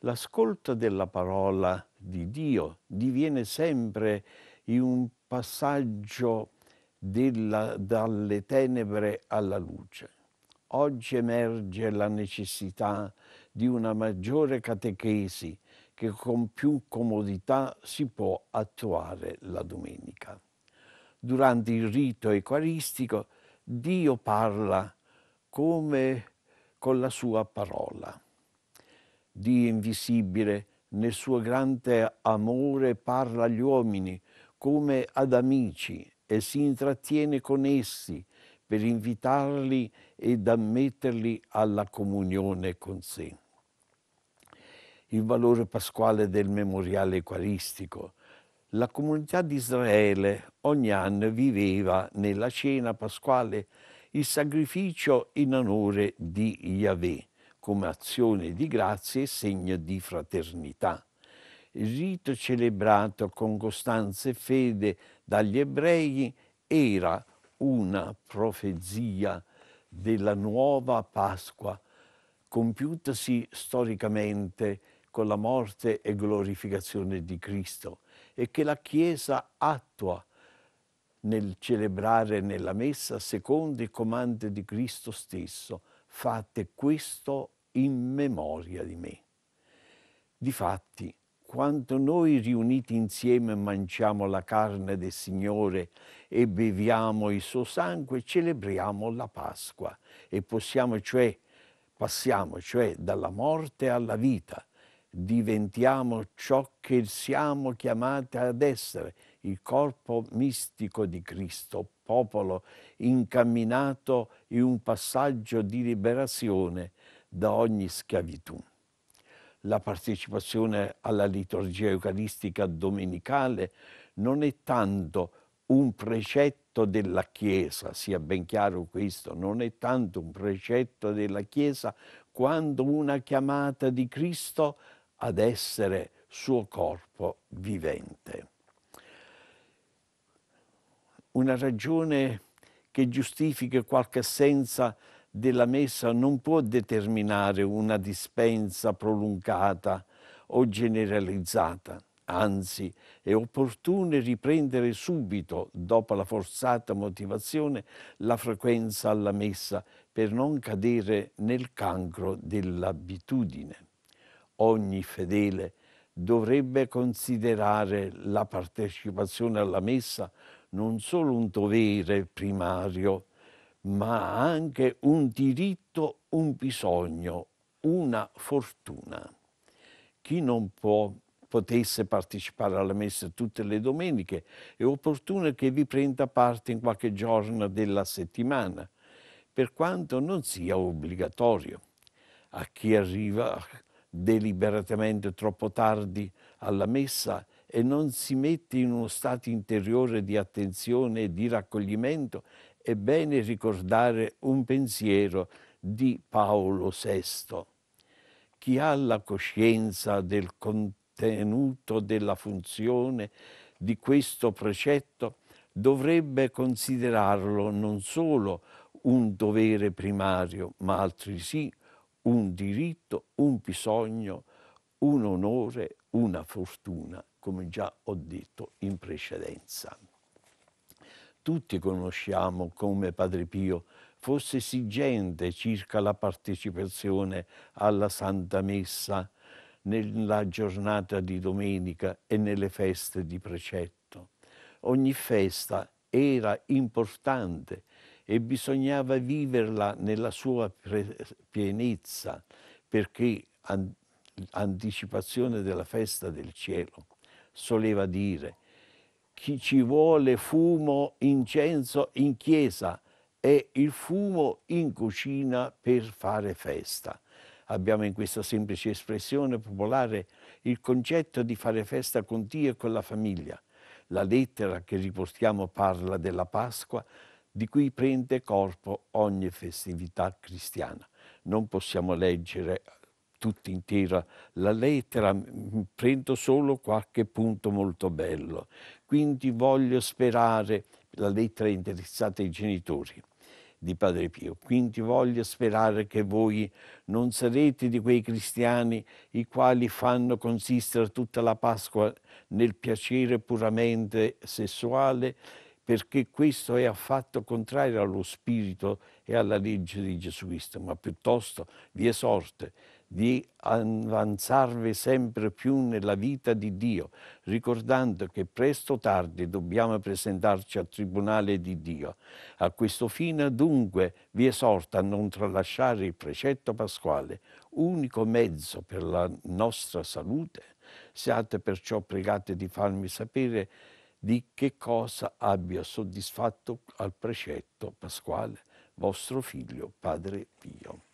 L'ascolto della parola di Dio diviene sempre in un passaggio della, dalle tenebre alla luce. Oggi emerge la necessità di una maggiore catechesi che con più comodità si può attuare la domenica durante il rito eucaristico Dio parla come con la sua parola. Dio invisibile nel suo grande amore parla agli uomini come ad amici e si intrattiene con essi per invitarli ed ammetterli alla comunione con sé. Il valore pasquale del memoriale eucaristico la comunità di Israele ogni anno viveva nella cena pasquale il sacrificio in onore di Yahweh come azione di grazia e segno di fraternità. Il rito celebrato con costanza e fede dagli ebrei era una profezia della nuova Pasqua compiutasi storicamente con la morte e glorificazione di Cristo e che la Chiesa attua nel celebrare nella messa secondo i comandi di Cristo stesso. Fate questo in memoria di me. Difatti, quando noi riuniti insieme mangiamo la carne del Signore e beviamo il suo sangue, celebriamo la Pasqua e possiamo cioè, passiamo cioè dalla morte alla vita, diventiamo ciò che siamo chiamati ad essere, il corpo mistico di Cristo, popolo incamminato in un passaggio di liberazione da ogni schiavitù. La partecipazione alla liturgia eucaristica domenicale non è tanto un precetto della Chiesa, sia ben chiaro questo, non è tanto un precetto della Chiesa quanto una chiamata di Cristo ad essere suo corpo vivente. Una ragione che giustifica qualche assenza della messa non può determinare una dispensa prolungata o generalizzata. Anzi, è opportuno riprendere subito, dopo la forzata motivazione, la frequenza alla messa per non cadere nel cancro dell'abitudine ogni fedele dovrebbe considerare la partecipazione alla messa non solo un dovere primario, ma anche un diritto, un bisogno, una fortuna. Chi non può, potesse partecipare alla messa tutte le domeniche è opportuno che vi prenda parte in qualche giorno della settimana, per quanto non sia obbligatorio. A chi arriva deliberatamente troppo tardi alla messa e non si mette in uno stato interiore di attenzione e di raccoglimento, è bene ricordare un pensiero di Paolo VI. Chi ha la coscienza del contenuto della funzione di questo precetto dovrebbe considerarlo non solo un dovere primario, ma altresì un diritto, un bisogno, un onore, una fortuna, come già ho detto in precedenza. Tutti conosciamo come Padre Pio fosse esigente circa la partecipazione alla Santa Messa nella giornata di domenica e nelle feste di precetto. Ogni festa era importante e bisognava viverla nella sua pienezza perché an anticipazione della festa del cielo. Soleva dire, chi ci vuole fumo, incenso in chiesa e il fumo in cucina per fare festa. Abbiamo in questa semplice espressione popolare il concetto di fare festa con Dio e con la famiglia. La lettera che riportiamo parla della Pasqua, di cui prende corpo ogni festività cristiana. Non possiamo leggere eh, tutta intera la lettera, prendo solo qualche punto molto bello. Quindi voglio sperare, la lettera è indirizzata ai genitori di Padre Pio, quindi voglio sperare che voi non sarete di quei cristiani i quali fanno consistere tutta la Pasqua nel piacere puramente sessuale perché questo è affatto contrario allo spirito e alla legge di Gesù Cristo, ma piuttosto vi esorte di avanzarvi sempre più nella vita di Dio, ricordando che presto o tardi dobbiamo presentarci al tribunale di Dio. A questo fine dunque vi esorto a non tralasciare il precetto pasquale, unico mezzo per la nostra salute. Siate perciò pregati di farmi sapere di che cosa abbia soddisfatto al precetto pasquale vostro figlio Padre Pio.